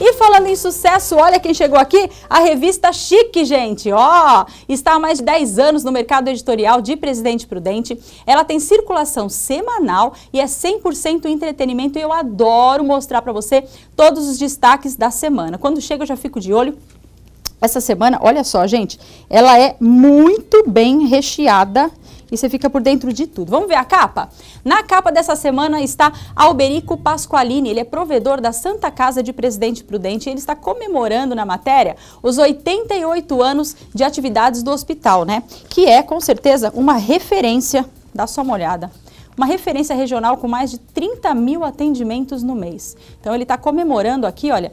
E falando em sucesso, olha quem chegou aqui, a revista Chique, gente. Ó, oh, está há mais de 10 anos no mercado editorial de Presidente Prudente. Ela tem circulação semanal e é 100% entretenimento e eu adoro mostrar para você todos os destaques da semana. Quando chega eu já fico de olho. Essa semana, olha só, gente, ela é muito bem recheada e você fica por dentro de tudo. Vamos ver a capa? Na capa dessa semana está Alberico Pasqualini, ele é provedor da Santa Casa de Presidente Prudente e ele está comemorando na matéria os 88 anos de atividades do hospital, né? Que é, com certeza, uma referência. Dá só uma olhada uma referência regional com mais de 30 mil atendimentos no mês. Então ele está comemorando aqui, olha,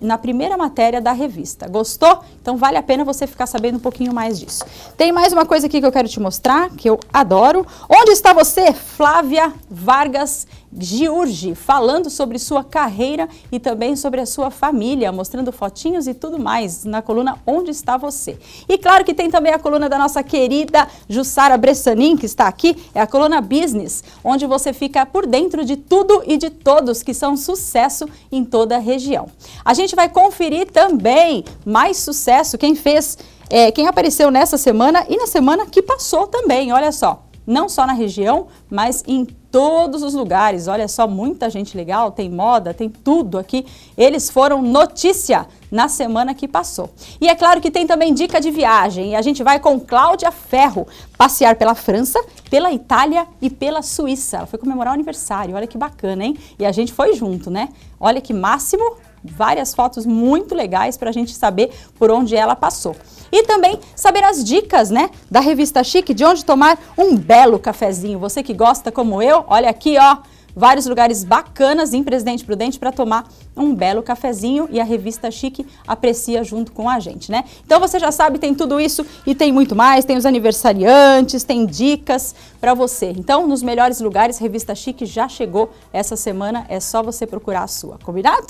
na primeira matéria da revista. Gostou? Então vale a pena você ficar sabendo um pouquinho mais disso. Tem mais uma coisa aqui que eu quero te mostrar, que eu adoro. Onde está você, Flávia Vargas Giurgi, falando sobre sua carreira e também sobre a sua família, mostrando fotinhos e tudo mais na coluna Onde Está Você. E claro que tem também a coluna da nossa querida Jussara Bressanin, que está aqui, é a coluna Business onde você fica por dentro de tudo e de todos que são sucesso em toda a região. A gente vai conferir também mais sucesso, quem fez, é, quem apareceu nessa semana e na semana que passou também, olha só. Não só na região, mas em todos os lugares. Olha só, muita gente legal, tem moda, tem tudo aqui. Eles foram notícia na semana que passou. E é claro que tem também dica de viagem. E a gente vai com Cláudia Ferro passear pela França, pela Itália e pela Suíça. Ela foi comemorar o aniversário. Olha que bacana, hein? E a gente foi junto, né? Olha que máximo várias fotos muito legais para a gente saber por onde ela passou. E também saber as dicas, né, da revista Chique de onde tomar um belo cafezinho. Você que gosta como eu, olha aqui, ó, vários lugares bacanas em Presidente Prudente para tomar um belo cafezinho e a revista Chique aprecia junto com a gente, né? Então você já sabe, tem tudo isso e tem muito mais, tem os aniversariantes, tem dicas para você. Então, nos melhores lugares, revista Chique já chegou essa semana, é só você procurar a sua, combinado?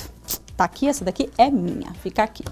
Tá aqui, essa daqui é minha, fica aqui.